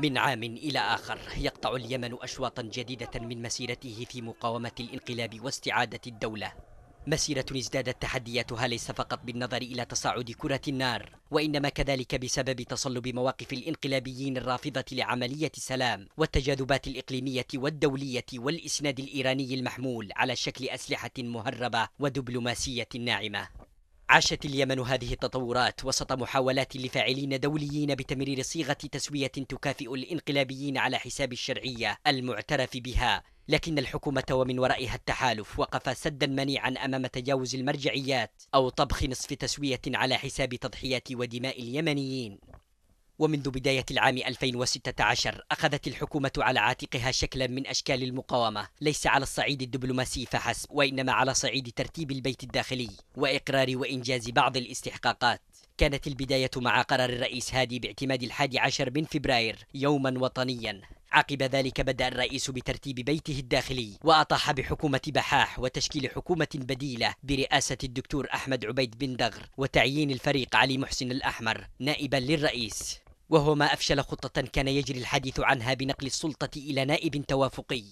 من عام إلى آخر يقطع اليمن أشواطا جديدة من مسيرته في مقاومة الانقلاب واستعادة الدولة مسيرة ازدادت تحدياتها ليس فقط بالنظر إلى تصاعد كرة النار وإنما كذلك بسبب تصلب مواقف الانقلابيين الرافضة لعملية السلام والتجاذبات الإقليمية والدولية والإسناد الإيراني المحمول على شكل أسلحة مهربة ودبلوماسية ناعمة عاشت اليمن هذه التطورات وسط محاولات لفاعلين دوليين بتمرير صيغة تسوية تكافئ الانقلابيين على حساب الشرعية المعترف بها لكن الحكومة ومن ورائها التحالف وقف سدا منيعا أمام تجاوز المرجعيات أو طبخ نصف تسوية على حساب تضحيات ودماء اليمنيين ومنذ بداية العام 2016 أخذت الحكومة على عاتقها شكلا من أشكال المقاومة ليس على الصعيد الدبلوماسي فحسب وإنما على صعيد ترتيب البيت الداخلي وإقرار وإنجاز بعض الاستحقاقات كانت البداية مع قرار الرئيس هادي باعتماد الحادي عشر من فبراير يوما وطنيا عقب ذلك بدأ الرئيس بترتيب بيته الداخلي وأطاح بحكومة بحاح وتشكيل حكومة بديلة برئاسة الدكتور أحمد عبيد بن دغر وتعيين الفريق علي محسن الأحمر نائبا للرئيس وهو ما أفشل خطة كان يجري الحديث عنها بنقل السلطة إلى نائب توافقي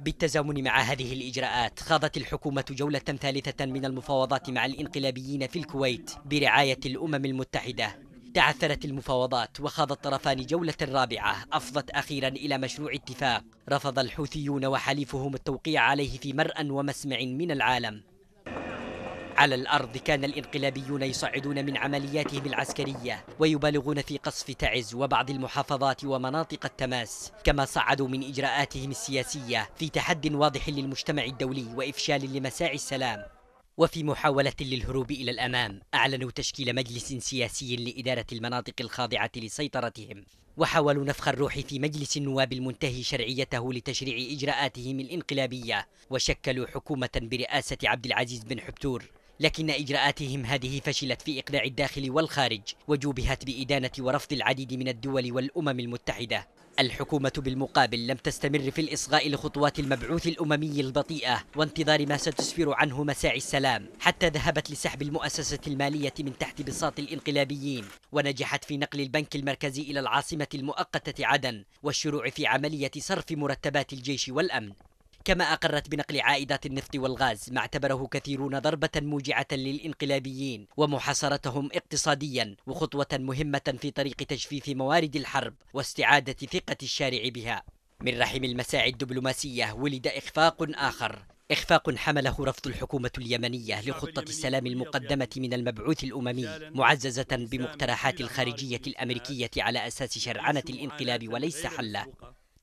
بالتزامن مع هذه الإجراءات خاضت الحكومة جولة ثالثة من المفاوضات مع الإنقلابيين في الكويت برعاية الأمم المتحدة تعثرت المفاوضات وخاض الطرفان جولة رابعة أفضت أخيرا إلى مشروع اتفاق رفض الحوثيون وحليفهم التوقيع عليه في مرأى ومسمع من العالم على الأرض كان الإنقلابيون يصعدون من عملياتهم العسكرية ويبالغون في قصف تعز وبعض المحافظات ومناطق التماس كما صعدوا من إجراءاتهم السياسية في تحد واضح للمجتمع الدولي وإفشال لمساعي السلام وفي محاولة للهروب إلى الأمام أعلنوا تشكيل مجلس سياسي لإدارة المناطق الخاضعة لسيطرتهم وحاولوا نفخ الروح في مجلس النواب المنتهي شرعيته لتشريع إجراءاتهم الإنقلابية وشكلوا حكومة برئاسة عبد العزيز بن حبتور لكن إجراءاتهم هذه فشلت في إقناع الداخل والخارج وجوبهت بإدانة ورفض العديد من الدول والأمم المتحدة الحكومة بالمقابل لم تستمر في الإصغاء لخطوات المبعوث الأممي البطيئة وانتظار ما ستسفر عنه مساعي السلام حتى ذهبت لسحب المؤسسة المالية من تحت بساط الانقلابيين ونجحت في نقل البنك المركزي إلى العاصمة المؤقتة عدن والشروع في عملية صرف مرتبات الجيش والأمن كما أقرت بنقل عائدات النفط والغاز ما اعتبره كثيرون ضربة موجعة للإنقلابيين ومحاصرتهم اقتصاديا وخطوة مهمة في طريق تجفيف موارد الحرب واستعادة ثقة الشارع بها من رحم المساعي الدبلوماسية ولد إخفاق آخر إخفاق حمله رفض الحكومة اليمنية لخطة السلام المقدمة من المبعوث الأممي معززة بمقترحات الخارجية الأمريكية على أساس شرعنة الانقلاب وليس حله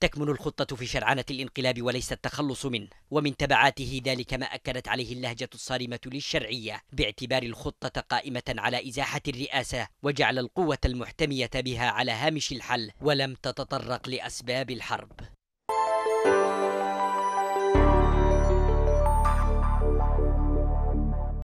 تكمن الخطة في شرعنة الانقلاب وليس التخلص منه ومن تبعاته ذلك ما أكدت عليه اللهجة الصارمة للشرعية باعتبار الخطة قائمة على إزاحة الرئاسة وجعل القوة المحتمية بها على هامش الحل ولم تتطرق لأسباب الحرب